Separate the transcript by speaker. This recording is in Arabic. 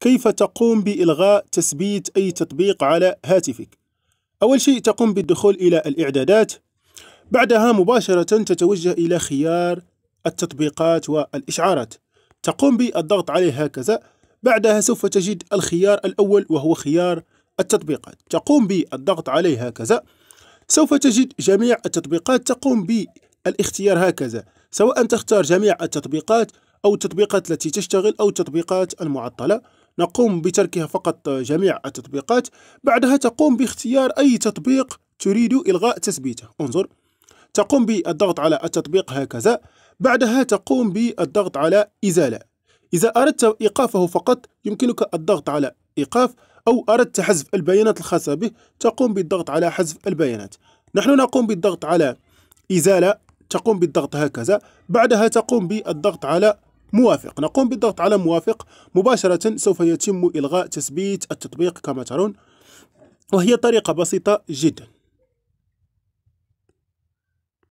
Speaker 1: كيف تقوم بإلغاء تثبيت أي تطبيق على هاتفك؟ أول شيء تقوم بالدخول إلى الإعدادات بعدها مباشرة تتوجه إلى خيار التطبيقات والإشعارات تقوم بالضغط عليه هكذا بعدها سوف تجد الخيار الأول وهو خيار التطبيقات تقوم بالضغط عليه هكذا سوف تجد جميع التطبيقات تقوم بالاختيار هكذا سواء تختار جميع التطبيقات أو التطبيقات التي تشتغل أو التطبيقات المعطلة نقوم بتركها فقط جميع التطبيقات بعدها تقوم باختيار أي تطبيق تريد إلغاء تثبيته انظر تقوم بالضغط على التطبيق هكذا بعدها تقوم بالضغط على إزالة إذا أردت إيقافه فقط يمكنك الضغط على إيقاف أو أردت حذف البيانات الخاصة به تقوم بالضغط على حذف البيانات نحن نقوم بالضغط على إزالة تقوم بالضغط هكذا بعدها تقوم بالضغط على موافق نقوم بالضغط على موافق مباشرة سوف يتم إلغاء تثبيت التطبيق كما ترون وهي طريقة بسيطة جدا